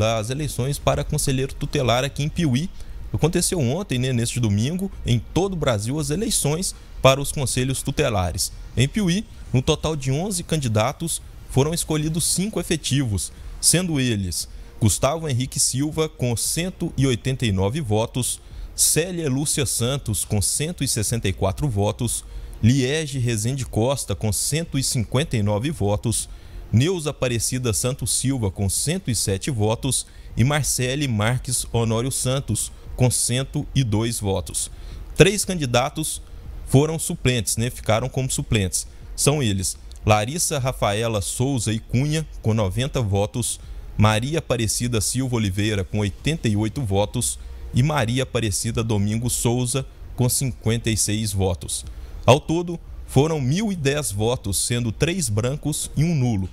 das eleições para conselheiro tutelar aqui em Piuí. Aconteceu ontem, né, neste domingo, em todo o Brasil, as eleições para os conselhos tutelares. Em Piuí, no total de 11 candidatos, foram escolhidos cinco efetivos, sendo eles Gustavo Henrique Silva, com 189 votos, Célia Lúcia Santos, com 164 votos, Liege Rezende Costa, com 159 votos, Neuza Aparecida Santos Silva, com 107 votos, e Marcele Marques Honório Santos, com 102 votos. Três candidatos foram suplentes, né? ficaram como suplentes. São eles Larissa Rafaela Souza e Cunha, com 90 votos, Maria Aparecida Silva Oliveira, com 88 votos, e Maria Aparecida Domingos Souza, com 56 votos. Ao todo, foram 1.010 votos, sendo três brancos e um nulo.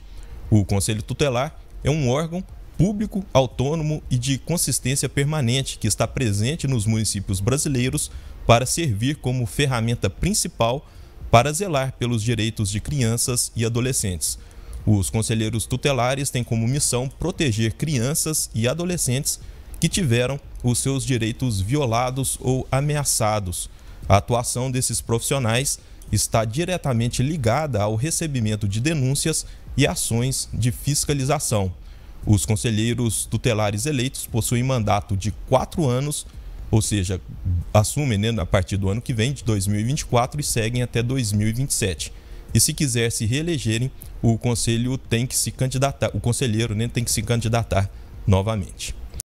O Conselho Tutelar é um órgão público, autônomo e de consistência permanente que está presente nos municípios brasileiros para servir como ferramenta principal para zelar pelos direitos de crianças e adolescentes. Os conselheiros tutelares têm como missão proteger crianças e adolescentes que tiveram os seus direitos violados ou ameaçados. A atuação desses profissionais está diretamente ligada ao recebimento de denúncias e ações de fiscalização. Os conselheiros tutelares eleitos possuem mandato de quatro anos, ou seja, assumem né, a partir do ano que vem, de 2024, e seguem até 2027. E se quiser se reelegerem, o conselho tem que se candidatar, o conselheiro né, tem que se candidatar novamente.